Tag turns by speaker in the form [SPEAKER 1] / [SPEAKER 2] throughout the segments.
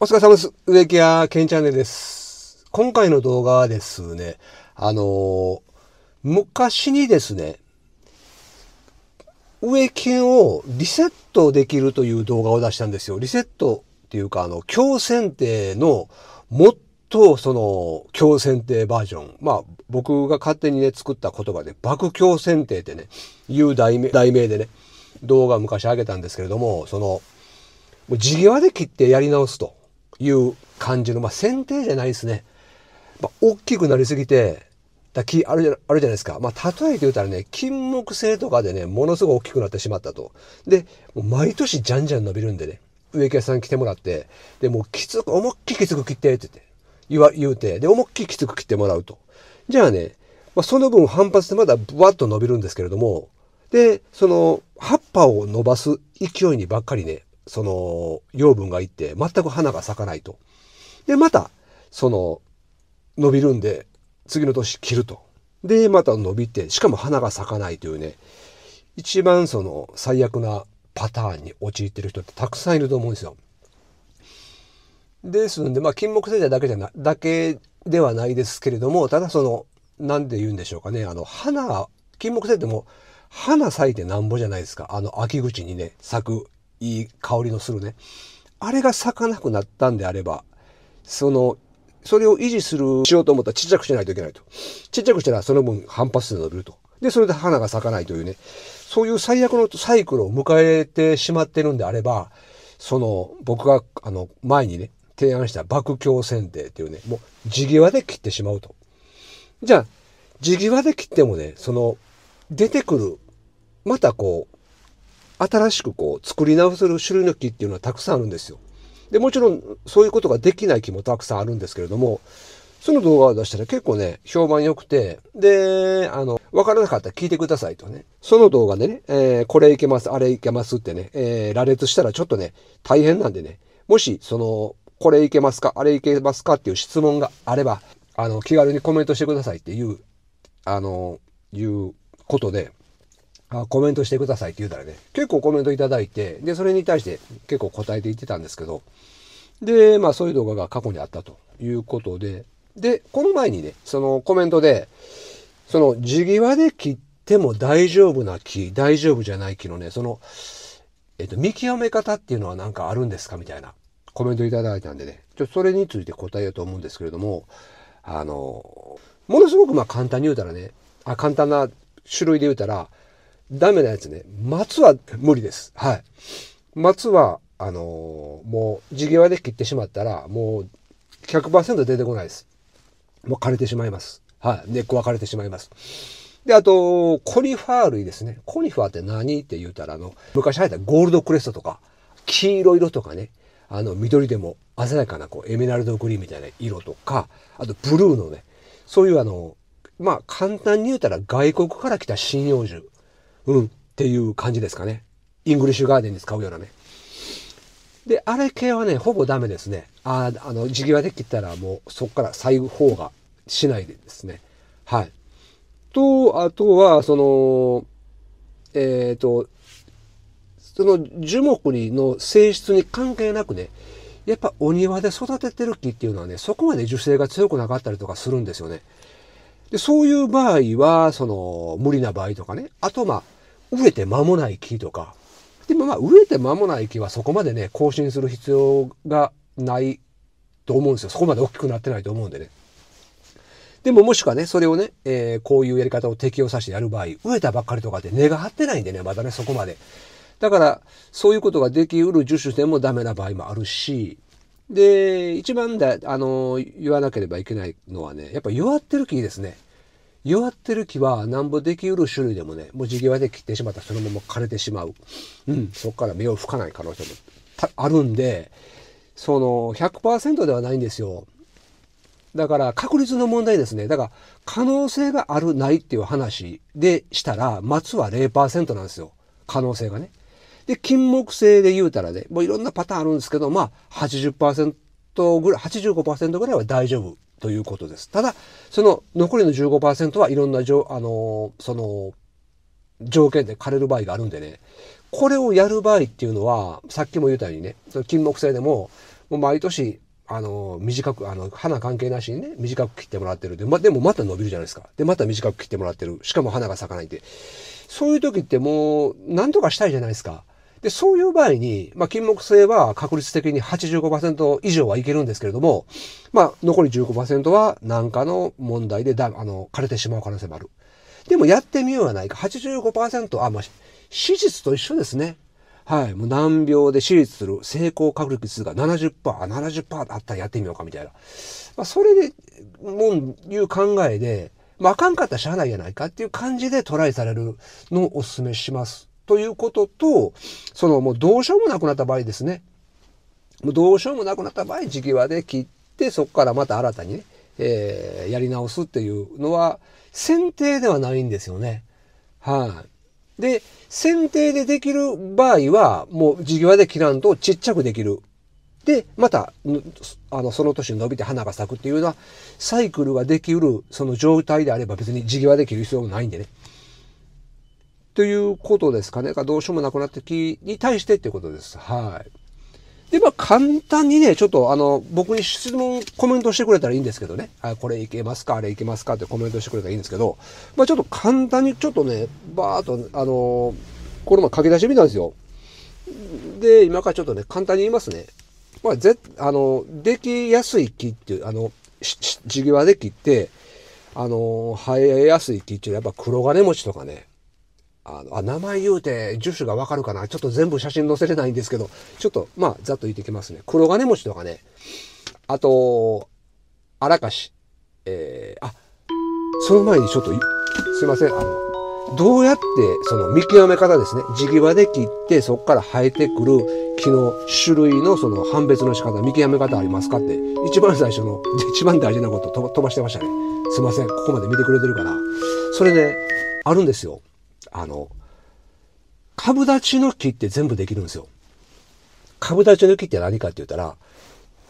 [SPEAKER 1] お疲れ様です。植木屋ケチャンネルです。今回の動画はですね、あのー、昔にですね、植木をリセットできるという動画を出したんですよ。リセットっていうか、あの、強選定のもっとその、強選定バージョン。まあ、僕が勝手にね、作った言葉で、爆強選定ってね、いう題名題名でね、動画昔上げたんですけれども、その、もう地際で切ってやり直すと。いう感じの、まあ、剪定じゃないですね。まあ、大きくなりすぎて、だ木あるじゃあるじゃないですか。まあ、例えて言うたらね、金木犀とかでね、ものすごく大きくなってしまったと。で、毎年じゃんじゃん伸びるんでね、植木屋さん来てもらって、で、もうきつく、思いっきりきつく切ってって言わ、言うて、で、思いっきりきつく切ってもらうと。じゃあね、まあ、その分反発でまだブワッと伸びるんですけれども、で、その葉っぱを伸ばす勢いにばっかりね、その、養分がいって、全く花が咲かないと。で、また、その、伸びるんで、次の年切ると。で、また伸びて、しかも花が咲かないというね、一番その最悪なパターンに陥ってる人ってたくさんいると思うんですよ。ですので、まあ、金木犀茶だけじゃな、だけではないですけれども、ただその、なんで言うんでしょうかね、あの、花、金木犀っても、花咲いてなんぼじゃないですか。あの、秋口にね、咲くいい香りのするね。あれが咲かなくなったんであれば、その、それを維持する、しようと思ったらちっちゃくしないといけないと。ちっちゃくしたらその分反発で伸びると。で、それで花が咲かないというね。そういう最悪のサイクルを迎えてしまってるんであれば、その、僕が、あの、前にね、提案した爆強剪定っていうね、もう、地際で切ってしまうと。じゃあ、地際で切ってもね、その、出てくる、またこう、新しくこう作り直せる種類の木っていうのはたくさんあるんですよ。で、もちろんそういうことができない木もたくさんあるんですけれども、その動画を出したら結構ね、評判良くて、で、あの、わからなかったら聞いてくださいとね、その動画でね、えー、これいけます、あれいけますってね、えー、羅列したらちょっとね、大変なんでね、もし、その、これいけますか、あれいけますかっていう質問があれば、あの、気軽にコメントしてくださいっていう、あの、いうことで、あコメントしてくださいって言うたらね、結構コメントいただいて、で、それに対して結構答えていってたんですけど、で、まあそういう動画が過去にあったということで、で、この前にね、そのコメントで、その地際で切っても大丈夫な木、大丈夫じゃない木のね、その、えっと、見極め方っていうのはなんかあるんですかみたいなコメントいただいたんでね、ちょっとそれについて答えようと思うんですけれども、あの、ものすごくまあ簡単に言うたらね、あ簡単な種類で言うたら、ダメなやつね。松は無理です。はい。松は、あのー、もう、地際で切ってしまったら、もう100%出てこないです。もう枯れてしまいます。はい。根っこは枯れてしまいます。で、あと、コニファー類ですね。コニファーって何って言うたら、あの、昔生えたゴールドクレストとか、黄色色とかね、あの、緑でも鮮やかな、こう、エメラルドグリーンみたいな色とか、あと、ブルーのね、そういうあの、まあ、簡単に言うたら外国から来た針葉樹うん、っていう感じですかね。イングリッシュガーデンに使うようなね。で、あれ系はね、ほぼダメですね。ああの、地際で切ったらもうそこから裁縫方がしないでですね。はい。と、あとは、その、えっ、ー、と、その樹木にの性質に関係なくね、やっぱお庭で育ててる木っていうのはね、そこまで樹勢が強くなかったりとかするんですよね。で、そういう場合は、その、無理な場合とかね。あと、まあ、植えて間もない木とか、でもまあ植えて間もない木はそこまでね、更新する必要がないと思うんですよ。そこまで大きくなってないと思うんでね。でももしくはね、それをね、えー、こういうやり方を適用させてやる場合、植えたばっかりとかって根が張ってないんでね、まだね、そこまで。だから、そういうことができうる樹種でもダメな場合もあるし、で、一番だ、あの、言わなければいけないのはね、やっぱ弱ってる木ですね。弱ってる木はなんぼできうる種類でもね、もう地際で切ってしまったらそのまま枯れてしまう。うん、そこから芽を吹かない可能性もあるんで、その100%ではないんですよ。だから確率の問題ですね。だから可能性があるないっていう話でしたら、松は0%なんですよ。可能性がね。で、金木犀で言うたらね、もういろんなパターンあるんですけど、まあ80%ぐらい、85%ぐらいは大丈夫ということです。ただ、その残りの15%はいろんなじょ、あのー、その、条件で枯れる場合があるんでね、これをやる場合っていうのは、さっきも言ったようにね、その金木犀でも、もう毎年、あのー、短く、あの、花関係なしにね、短く切ってもらってるで、ま、でもまた伸びるじゃないですか。で、また短く切ってもらってる。しかも花が咲かないんで。そういう時ってもう、なんとかしたいじゃないですか。で、そういう場合に、まあ、金木犀は確率的に85%以上はいけるんですけれども、まあ、残り15%は何かの問題でだ、あの、枯れてしまう可能性もある。でもやってみようはないか。85%、あ、まあ、手術と一緒ですね。はい。もう難病で手術する成功確率が70%、あ、70%あったらやってみようか、みたいな。まあ、それで、もう、いう考えで、まあ、あかんかったらしゃあないやないかっていう感じでトライされるのをお勧めします。ということと、そのもうどうしようもなくなった場合ですね。もうどうしようもなくなった場合、地際で切って、そこからまた新たにね、えー、やり直すっていうのは、選定ではないんですよね。はい、で、選定でできる場合は、もう地際で切らんとちっちゃくできる。で、また、あの、その年に伸びて花が咲くっていうようなサイクルができうる、その状態であれば別に地際で切る必要もないんでね。ということですかね。かどうしようもなくなった気に対してっていうことです。はい。で、まあ、簡単にね、ちょっとあの、僕に質問、コメントしてくれたらいいんですけどね。はい、これいけますかあれいけますかってコメントしてくれたらいいんですけど、まあ、ちょっと簡単にちょっとね、バーっと、あのー、これも書き出してみたんですよ。で、今からちょっとね、簡単に言いますね。まあ、ぜ、あの、できやすい木っていう、あの、地際で切って、あの、生えやすい木っていうのはやっぱ黒金持ちとかね、あの、あ、名前言うて、樹種がわかるかなちょっと全部写真載せれないんですけど、ちょっと、まあ、ざっと言ってきますね。黒金餅とかね。あと、荒かし。えー、あ、その前にちょっと、すいません、あの、どうやって、その見極め方ですね。地際で切って、そこから生えてくる木の種類のその判別の仕方、見極め方ありますかって、一番最初の、一番大事なこと飛ばしてましたね。すいません、ここまで見てくれてるから。それね、あるんですよ。あの、株立ちの木って全部できるんですよ。株立ちの木って何かって言ったら、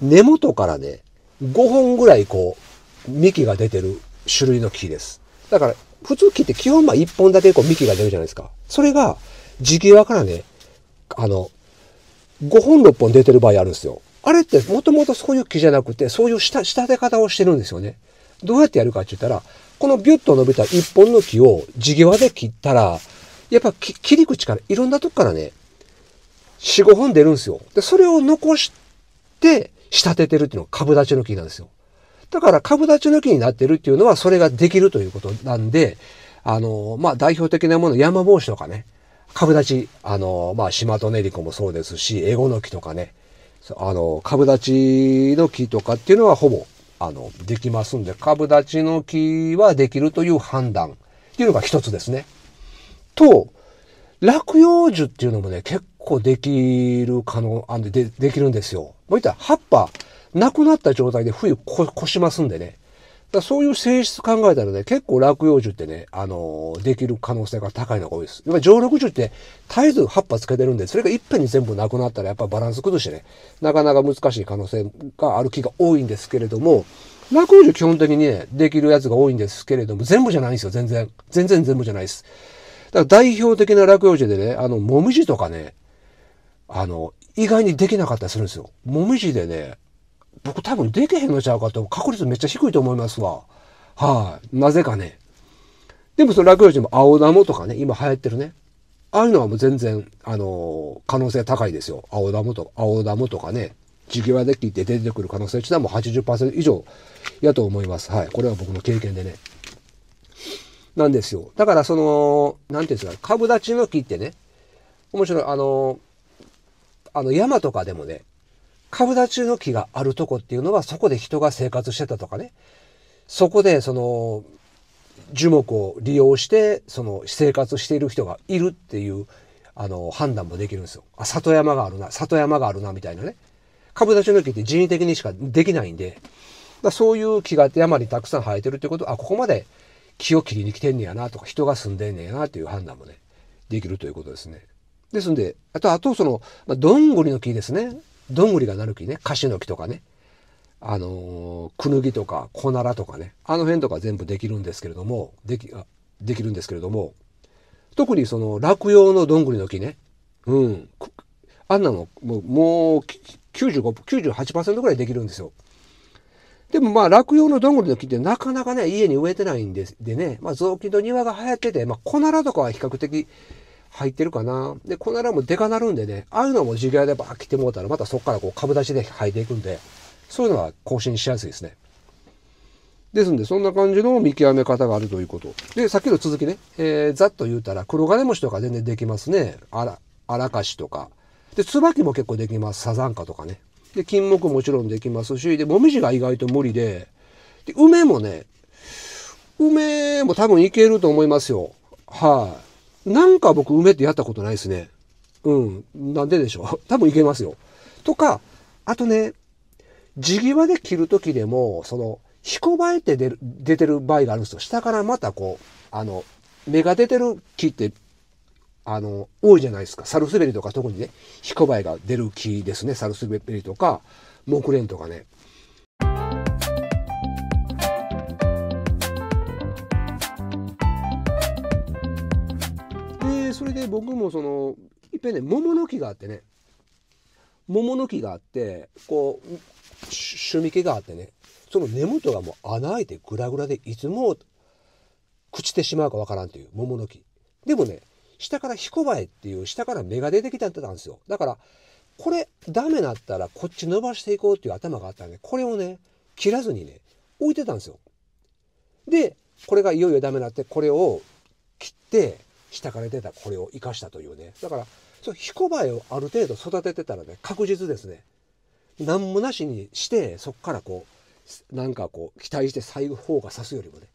[SPEAKER 1] 根元からね、5本ぐらいこう、幹が出てる種類の木です。だから、普通木って基本まあ1本だけこう幹が出るじゃないですか。それが、地際からね、あの、5本6本出てる場合あるんですよ。あれってもともとそういう木じゃなくて、そういう仕立て方をしてるんですよね。どうやってやるかって言ったら、このビュッと伸びた一本の木を地際で切ったら、やっぱ切り口からいろんなとこからね、四五本出るんですよ。で、それを残して、仕立ててるっていうのが株立ちの木なんですよ。だから株立ちの木になってるっていうのはそれができるということなんで、あの、まあ、代表的なもの、山帽子とかね、株立ち、あの、まあ、島とネリコもそうですし、エゴの木とかね、あの、株立ちの木とかっていうのはほぼあの、できますんで、株立ちの木はできるという判断っていうのが一つですね。と、落葉樹っていうのもね、結構できる可能、あんでできるんですよ。もう言ったら葉っぱ、なくなった状態で冬こ、しますんでね。だそういう性質考えたらね、結構落葉樹ってね、あのー、できる可能性が高いのが多いです。やっぱ常緑樹って絶えず葉っぱつけてるんで、それがいっぺんに全部なくなったらやっぱバランス崩してね、なかなか難しい可能性がある木が多いんですけれども、落葉樹基本的にね、できるやつが多いんですけれども、全部じゃないんですよ、全然。全然全部じゃないです。だから代表的な落葉樹でね、あの、もみじとかね、あの、意外にできなかったりするんですよ。もみじでね、僕多分でけへんのちゃうかと、確率めっちゃ低いと思いますわ。はい、なぜかね。でもその落葉樹も青ダとかね、今流行ってるね。ああいうのはもう全然、あのー、可能性高いですよ。青ダと青ダとかね、地際で切って出てくる可能性値はもう80%以上やと思います。はい。これは僕の経験でね。なんですよ。だからその、なんていうんですか、株立ちの木ってね、面白い、あのー、あの山とかでもね、株立ちの木があるとこっていうのは、そこで人が生活してたとかね。そこで、その、樹木を利用して、その、生活している人がいるっていう、あの、判断もできるんですよ。あ、里山があるな、里山があるな、みたいなね。株立ちの木って人為的にしかできないんで、だそういう木が山にたくさん生えてるってことは、あ、ここまで木を切りに来てんねやな、とか、人が住んでんねやな、という判断もね、できるということですね。ですんで、あと、あとその、まあ、どんぐりの木ですね。どんぐりがなる木ね、カシの木とかね、あのクヌギとかコナラとかね、あの辺とか全部できるんですけれども、でき、あできるんですけれども、特にその落葉のどんぐりの木ね、うん、あんなのもうもう95、98%ぐらいできるんですよ。でもまあ落葉のどんぐりの木ってなかなかね、家に植えてないんです。でね、まあ雑木の庭が流行ってて、まあコナラとかは比較的、入ってるかな。で、このラもデカなるんでね、ああいうのも授業でバー来てもうたら、またそこからこう株出しで入っていくんで、そういうのは更新しやすいですね。ですんで、そんな感じの見極め方があるということ。で、さっきの続きね、えー、ざっと言うたら、黒金虫とか全然できますね。あら、あらかしとか。で、椿も結構できます。サザンカとかね。で、金木もちろんできますし、で、もみじが意外と無理で、で、梅もね、梅も多分いけると思いますよ。はい、あ、なんか僕、梅ってやったことないですね。うん。なんででしょう。多分いけますよ。とか、あとね、地際で切るときでも、その、ひこばえて出る、出てる場合があるんですよ。下からまたこう、あの、芽が出てる木って、あの、多いじゃないですか。サルスベリとか特にね、ひこばえが出る木ですね。サルスベリとか、木蓮とかね。それで僕もそのいっぺんね桃の木があってね桃の木があってこう趣味毛があってねその根元がもう穴開いてグラグラでいつも朽ちてしまうかわからんという桃の木でもね下から彦こばえっていう下から芽が出てきたんですよだからこれダメだったらこっち伸ばしていこうっていう頭があったんでこれをね切らずにね置いてたんですよでこれがいよいよダメになってこれを切って下から出たこれを生かしたというね。だから、そう、ヒコバエをある程度育ててたらね、確実ですね。何もなしにして、そこからこう、なんかこう、期待して最後方が刺すよりもね、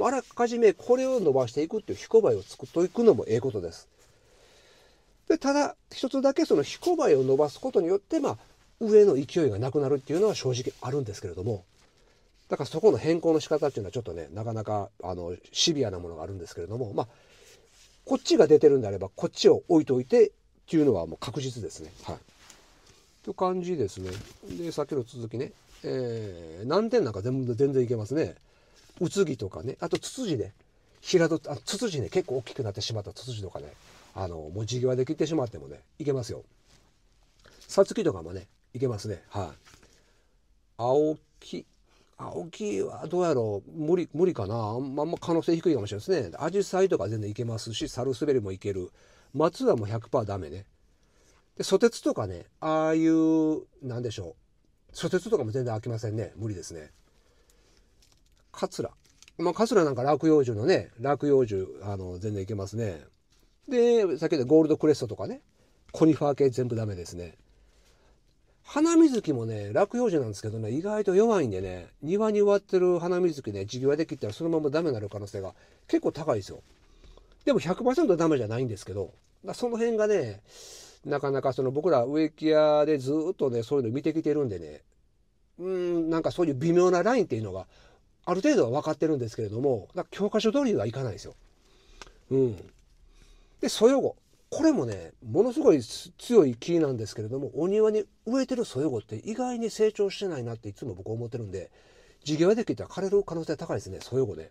[SPEAKER 1] あらかじめこれを伸ばしていくっていうヒコバエを作っていくのもええことです。で、ただ、一つだけそのヒコバエを伸ばすことによって、まあ、上の勢いがなくなるっていうのは正直あるんですけれども、だからそこの変更の仕方っていうのはちょっとね、なかなか、あの、シビアなものがあるんですけれども、まあ、こっちが出てるんであればこっちを置いといてっていうのはもう確実ですね。はい、という感じですね。でさっきの続きね、えー、点なんか全部全然いけますね。うつぎとかねあとツツジね平戸あツツジね結構大きくなってしまったツツジとかねあの持ち際で切ってしまってもねいけますよ。さつきとかもねいけますね。はい、青木青木はどうやろう無理無理かなあんま可能性低いかもしれないですねアジサイとか全然いけますしサルスベリもいける松はもう100%ダメねでソテツとかねああいうなんでしょうソテツとかも全然飽きませんね無理ですねカツラまあカツラなんか落葉樹のね落葉樹あの全然いけますねで先ほどゴールドクレストとかねコニファー系全部ダメですね花水木もね、落葉樹なんですけどね、意外と弱いんでね、庭に植わってる花水木ね、地際で切ったらそのままダメになる可能性が結構高いですよ。でも100%ダメじゃないんですけど、その辺がね、なかなかその僕ら植木屋でずっとね、そういうの見てきてるんでね、うん、なんかそういう微妙なラインっていうのが、ある程度は分かってるんですけれども、だ教科書通りはいかないですよ。うん。で、そよ後。これもねものすごい強い木なんですけれどもお庭に植えてるソヨゴって意外に成長してないなっていつも僕思ってるんで地毛はできたら枯れる可能性高いですねソヨゴで。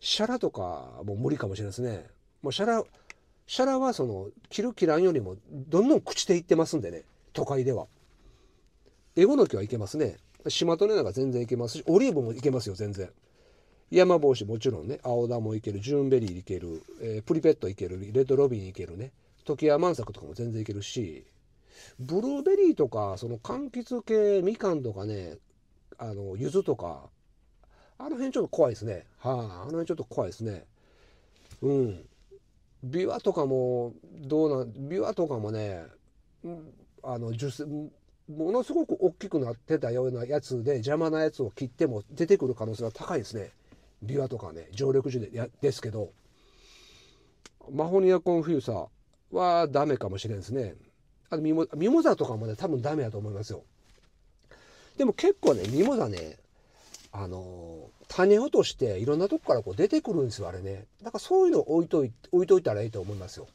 [SPEAKER 1] シャラとかも無理かもしれないですね。もうシャラシャラはその切る切らんよりもどんどん朽ちていってますんでね都会では。エゴの木はいけますね。シマトネなんか全然いけますしオリーブもいけますよ全然。山帽子もちろんね青田もいけるジューンベリーいける、えー、プリペットいけるレッドロビンいけるね時矢万作とかも全然いけるしブルーベリーとかその柑橘系みかんとかねあの柚子とかあの辺ちょっと怖いですねはい、あ、あの辺ちょっと怖いですねうん琵琶とかもどうなん琵琶とかもねあの樹ものすごく大きくなってたようなやつで邪魔なやつを切っても出てくる可能性は高いですね。琵琶とかね常緑樹でですけどマホニアコンフューサはダメかもしれんですねあとミモミモザとかもね多分ダメだと思いますよでも結構ねミモザねあの種落としていろんなとこからこう出てくるんですよあれねだからそういうの置いとい置いといたらいいと思いますよ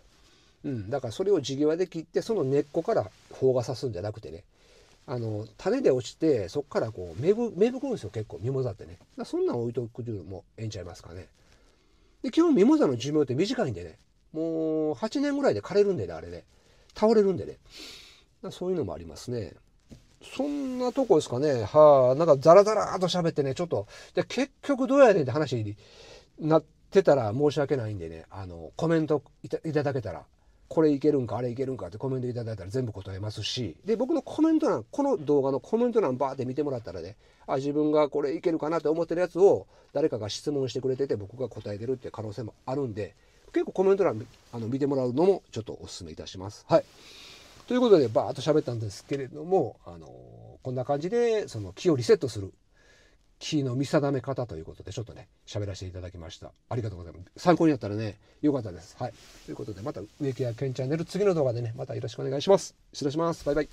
[SPEAKER 1] うんだからそれを地際で切ってその根っこから放が刺すんじゃなくてねあの種で落ちてそこからこう芽吹芽吹くんですよ結構ミモザってねそんなん置いとくいうのもええんちゃいますかねで基本ミモザの寿命って短いんでねもう8年ぐらいで枯れるんでねあれね倒れるんでねそういうのもありますねそんなとこですかねはあなんかザラザラーと喋ってねちょっとで結局どうやねんって話になってたら申し訳ないんでねあのコメントいただけたらこれいけるんかあれいけるんかってコメントいただいたら全部答えますしで僕のコメント欄この動画のコメント欄バーって見てもらったらねあ自分がこれいけるかなって思ってるやつを誰かが質問してくれてて僕が答えてるって可能性もあるんで結構コメント欄あの見てもらうのもちょっとお勧めいたします。はいということでバーっと喋ったんですけれども、あのこんな感じでその気をリセットするキーの見定め方ということで、ちょっとね、喋らせていただきました。ありがとうございます。参考になったらね、よかったです。はい。ということで、また植木屋兼チャンネル、次の動画でね、またよろしくお願いします。失礼します。バイバイ。